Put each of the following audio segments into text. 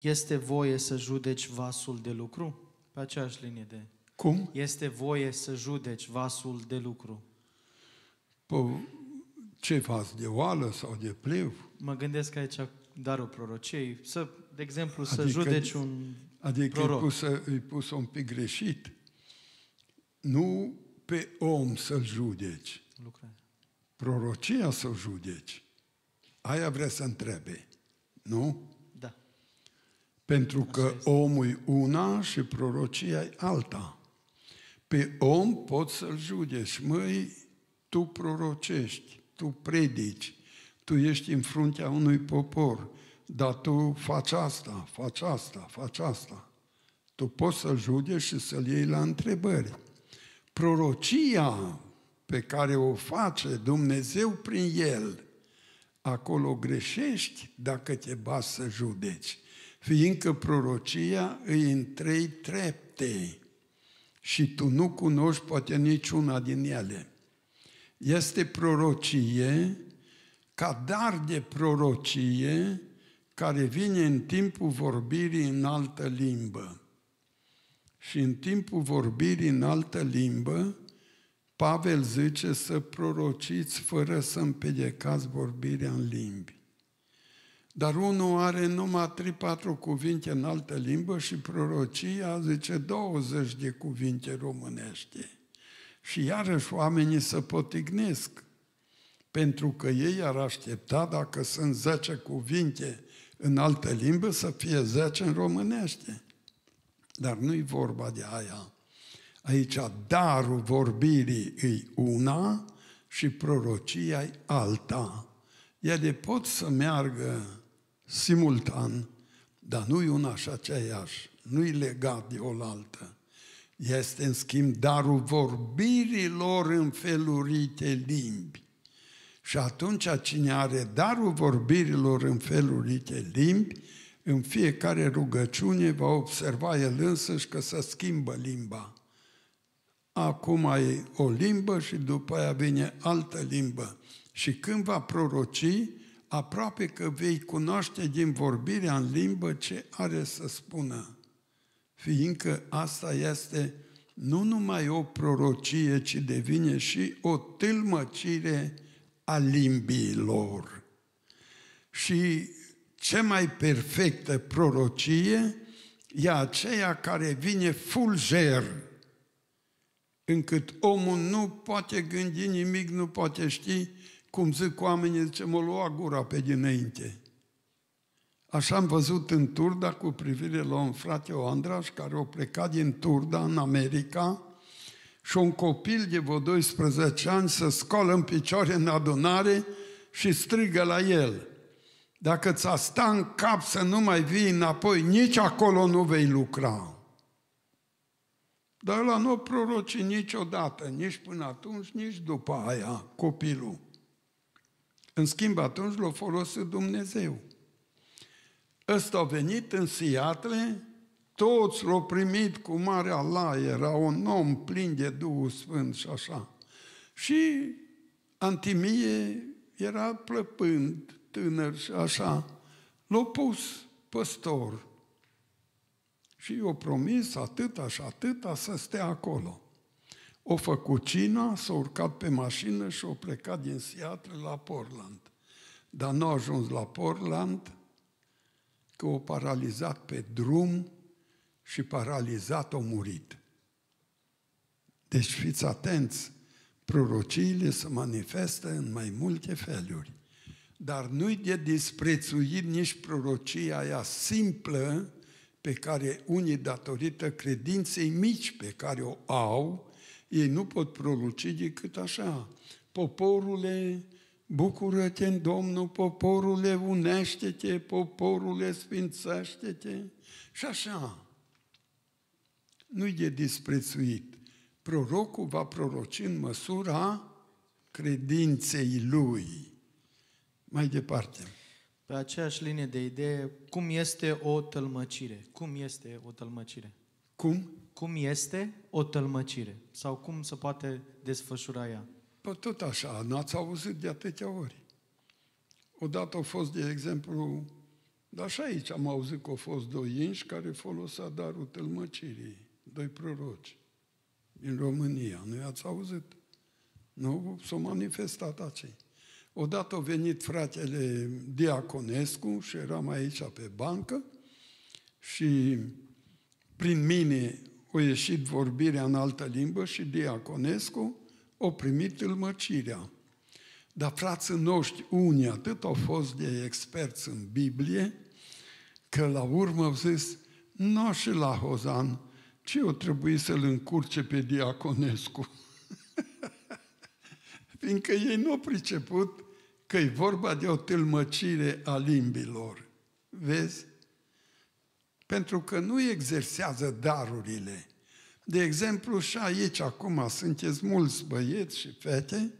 Este voie să judeci vasul de lucru? Pe aceeași linie de... Cum? Este voie să judeci vasul de lucru. Pă, ce faci, de oală sau de plev? Mă gândesc aici darul prorociei. Să, de exemplu, să adică, judeci un Adică proroc. Adică pus, pus un pic greșit. Nu pe om să-l judeci. Lucrare. Prorocia să-l judeci. Aia vrea să întrebe. Nu? Pentru că omul e una și prorocia e alta. Pe om poți să-l judeci. Măi, tu prorocești, tu predici, tu ești în fruntea unui popor, dar tu faci asta, faci asta, faci asta. Tu poți să-l judeci și să-l iei la întrebări. Prorocia pe care o face Dumnezeu prin el, acolo greșești dacă te bați să judeci fiindcă prorocia îi în trei trepte și tu nu cunoști poate niciuna din ele. Este prorocie ca dar de prorocie care vine în timpul vorbirii în altă limbă. Și în timpul vorbirii în altă limbă, Pavel zice să prorociți fără să împedecați vorbirea în limbi. Dar unul are numai 3-4 cuvinte în altă limbă și prorocia zice 20 de cuvinte românești. Și iarăși oamenii se potignesc, pentru că ei ar aștepta, dacă sunt 10 cuvinte în altă limbă, să fie 10 în românește. Dar nu-i vorba de aia. Aici darul vorbirii îi una și prorocia e alta. Ele pot să meargă simultan, dar nu e una și aceeași, nu e legat de o altă. Este, în schimb, darul vorbirilor în felurite limbi. Și atunci cine are darul vorbirilor în felurite limbi, în fiecare rugăciune va observa el însăși că se schimbă limba. Acum e o limbă și după aia vine altă limbă. Și când va proroci, aproape că vei cunoaște din vorbirea în limbă ce are să spună, fiindcă asta este nu numai o prorocie, ci devine și o tâlmăcire a limbiilor. Și cea mai perfectă prorocie e aceea care vine fulger, încât omul nu poate gândi nimic, nu poate ști, cum zic oamenii, zice, mă lua gura pe dinainte. Așa am văzut în Turda cu privire la un frate o Andraș care a plecat din Turda în America și un copil de vreo 12 ani să scoală în picioare în adunare și strigă la el. Dacă ți-a sta în cap să nu mai vii înapoi, nici acolo nu vei lucra. Dar ăla nu proroci niciodată, nici până atunci, nici după aia, copilul. În schimb, atunci l-a folosit Dumnezeu. Ăsta a venit în Seattle. toți l-au primit cu mare ala, era un om plin de Duhul Sfânt și așa. Și Antimie era plăpând, tânăr și așa. L-a pus păstor și i-a promis atâta și atâta să stea acolo. O făcut cina, s-a urcat pe mașină și a plecat din Seattle la Portland. Dar nu a ajuns la Portland, că o paralizat pe drum și paralizat o murit. Deci fiți atenți, prorociile se manifestă în mai multe feluri. Dar nu-i de disprețuit nici prorocia aia simplă pe care unii, datorită credinței mici pe care o au, ei nu pot proluci decât așa. Poporule, bucură-te în Domnul, poporule, unește-te, poporule, sfințește-te. Și așa. Nu-i de disprețuit. Prorocul va proroci în măsura credinței lui. Mai departe. Pe aceeași linie de idee, cum este o tălmăcire? Cum este o tălmăcire? Cum? Cum este o tălmăcire? Sau cum se poate desfășura ea? Păi tot așa, n-ați auzit de atâtea ori. Odată au fost, de exemplu, dar și aici am auzit că au fost doi inși care folosea darul tălmăcirii, doi proroci din România. Nu i-ați auzit? Nu? S-au manifestat acei. Odată a venit fratele Diaconescu și eram aici pe bancă și prin mine a ieșit vorbirea în altă limbă și Diaconescu o primit tâlmăcirea. Dar frații noștri, unii atât au fost de experți în Biblie, că la urmă au zis, nu și la Hozan, ce o trebuie să-l încurce pe Diaconescu. Fiindcă ei nu au priceput că e vorba de o tâlmăcire a limbilor. Vezi? pentru că nu exersează darurile. De exemplu, și aici acum sunteți mulți băieți și fete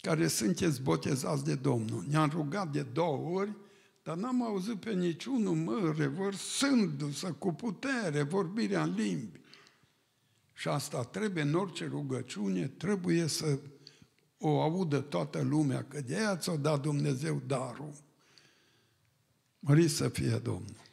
care sunteți botezați de Domnul. Ne-am rugat de două ori, dar n-am auzit pe niciunul mă vărsându-se cu putere vorbirea în limbi. Și asta trebuie în orice rugăciune, trebuie să o audă toată lumea, că de aia ți-o dat Dumnezeu darul. Mări să fie Domnul!